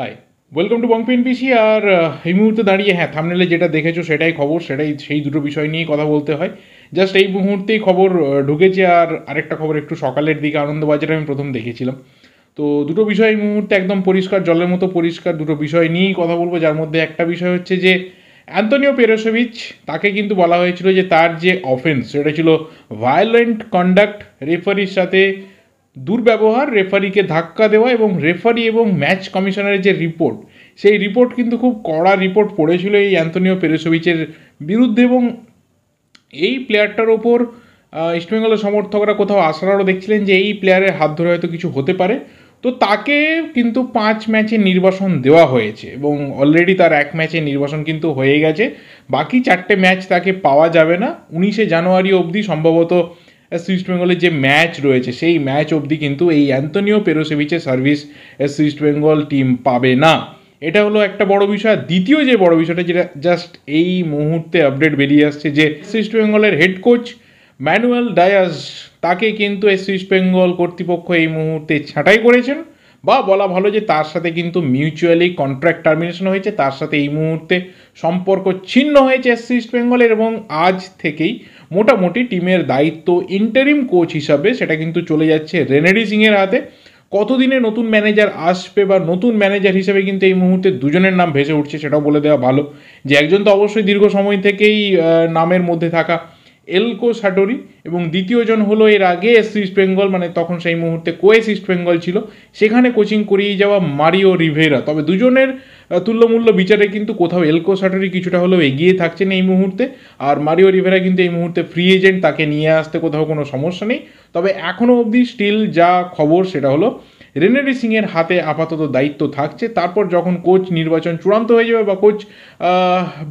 high welcome to বংপিন পিসি আর এই মুহূর্তে দাঁড়িয়ে হ্যাঁ থামনেলে যেটা দেখেছো সেটাই খবর সেটাই সেই দুটো বিষয় নিয়েই কথা বলতে হয় জাস্ট এই মুহূর্তেই খবর ঢুকেছে আর আরেকটা খবর একটু সকালের দিকে আনন্দবাজারে আমি প্রথম দেখেছিলাম তো দুটো বিষয় এই মুহূর্তে একদম পরিষ্কার জলের মতো পরিষ্কার দুটো বিষয় নিয়েই কথা বলবো যার মধ্যে একটা বিষয় হচ্ছে যে অ্যান্তনিও পেরোসোভিচ তাকে কিন্তু বলা হয়েছিল যে তার যে অফেন্স সেটা ছিল ভায়োলেন্ট কন্ডাক্ট রেফারির সাথে দুর্ব্যবহার রেফারিকে ধাক্কা দেওয়া এবং রেফারি এবং ম্যাচ কমিশনারের যে রিপোর্ট সেই রিপোর্ট কিন্তু খুব কড়া রিপোর্ট পড়েছিল এই অ্যান্তনিও পেরেসোভিচের বিরুদ্ধে এবং এই প্লেয়ারটার ওপর ইস্টবেঙ্গলের সমর্থকরা কোথাও আসারও দেখছিলেন যে এই প্লেয়ারের হাত ধরে হয়তো কিছু হতে পারে তো তাকে কিন্তু পাঁচ ম্যাচে নির্বাসন দেওয়া হয়েছে এবং অলরেডি তার এক ম্যাচে নির্বাসন কিন্তু হয়ে গেছে বাকি চারটে ম্যাচ তাকে পাওয়া যাবে না উনিশে জানুয়ারি অবধি সম্ভবত ইস্ট বেঙ্গলের যে ম্যাচ রয়েছে সেই ম্যাচ অবধি কিন্তু এই অ্যান্তনিও পেরোসেভিচের সার্ভিস ইস্ট বেঙ্গল টিম পাবে না এটা হলো একটা বড় বিষয় দ্বিতীয় যে বড় বিষয়টা যেটা জাস্ট এই মুহূর্তে আপডেট বেরিয়ে আসছে যে ইস্ট বেঙ্গলের হেড কোচ ম্যানুয়াল ডায়াস তাকে কিন্তু ইস্ট বেঙ্গল কর্তৃপক্ষ এই মুহূর্তে ছাঁটাই করেছেন বা বলা ভালো যে তার সাথে কিন্তু মিউচুয়ালি কন্ট্রাক্ট টার্মিনেশন হয়েছে তার সাথে এই মুহূর্তে সম্পর্ক ছিন্ন হয়েছে ইস্ট বেঙ্গলের এবং আজ থেকেই মোটামুটি টিমের দায়িত্ব ইন্টারিম কোচ হিসাবে সেটা কিন্তু চলে যাচ্ছে রেনেডি সিংয়ের হাতে কতদিনে নতুন ম্যানেজার আসবে বা নতুন ম্যানেজার হিসেবে কিন্তু এই মুহূর্তে দুজনের নাম ভেসে উঠছে সেটাও বলে দেওয়া ভালো যে একজন তো অবশ্যই দীর্ঘ সময় থেকেই নামের মধ্যে থাকা এলকো সাটোরি এবং দ্বিতীয়জন হলো এর আগে ইস্ট বেঙ্গল মানে তখন সেই মুহূর্তে কোয়েস ইস্ট বেঙ্গল ছিল সেখানে কোচিং করিয়ে যাওয়া মারিও রিভেরা তবে দুজনের তুল্যমূল্য বিচারে কিন্তু কোথাও এলকো সাটারি কিছুটা হলেও এগিয়ে থাকছেন এই মুহূর্তে আর মারিও রিভেরা কিন্তু এই মুহূর্তে ফ্রি এজেন্ট তাকে নিয়ে আসতে কোথাও কোনো সমস্যা নেই তবে এখনও অবধি স্টিল যা খবর সেটা হলো রেনেডি সিংয়ের হাতে আপাতত দায়িত্ব থাকছে তারপর যখন কোচ নির্বাচন চূড়ান্ত হয়ে যাবে বা কোচ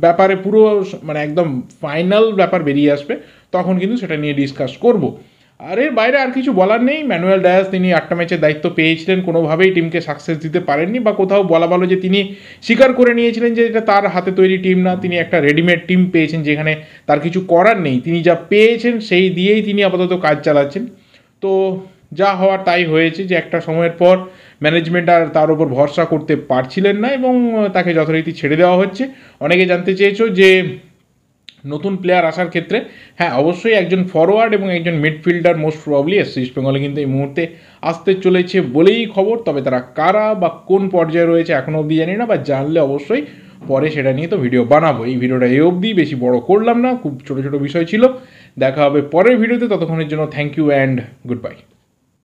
ব্যাপারে পুরো মানে একদম ফাইনাল ব্যাপার বেরিয়ে আসবে তখন কিন্তু সেটা নিয়ে ডিসকাস করব আর এর বাইরে আর কিছু বলার নেই ম্যানুয়াল ডায়াস তিনি আটটা ম্যাচের দায়িত্ব পেয়েছিলেন কোনোভাবেই টিমকে সাকসেস দিতে পারেননি বা কোথাও বলা ভালো যে তিনি স্বীকার করে নিয়েছিলেন যে এটা তার হাতে তৈরি টিম না তিনি একটা রেডিমেড টিম পেয়েছেন যেখানে তার কিছু করার নেই তিনি যা পেয়েছেন সেই দিয়েই তিনি আপাতত কাজ চালাচ্ছেন তো যা হওয়ার তাই হয়েছে যে একটা সময়ের পর ম্যানেজমেন্ট আর তার উপর ভরসা করতে পারছিলেন না এবং তাকে যথারীতি ছেড়ে দেওয়া হচ্ছে অনেকে জানতে চেয়েছো যে নতুন প্লেয়ার আসার ক্ষেত্রে হ্যাঁ অবশ্যই একজন ফরওয়ার্ড এবং একজন মিডফিল্ডার মোস্ট প্রবলি এসছে বেঙ্গলে কিন্তু এই মুহূর্তে আসতে চলেছে বলেই খবর তবে তারা কারা বা কোন পর্যায়ে রয়েছে এখনও অবধি জানি না বা জানলে অবশ্যই পরে সেটা নিয়ে তো ভিডিও বানাবো এই ভিডিওটা এ অবধি বেশি বড় করলাম না খুব ছোটো ছোটো বিষয় ছিল দেখা হবে পরের ভিডিওতে ততক্ষণের জন্য thank you and good bye